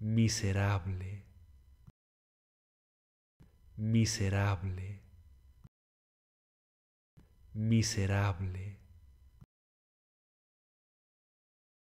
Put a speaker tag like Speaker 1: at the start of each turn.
Speaker 1: miserable, miserable,
Speaker 2: miserable.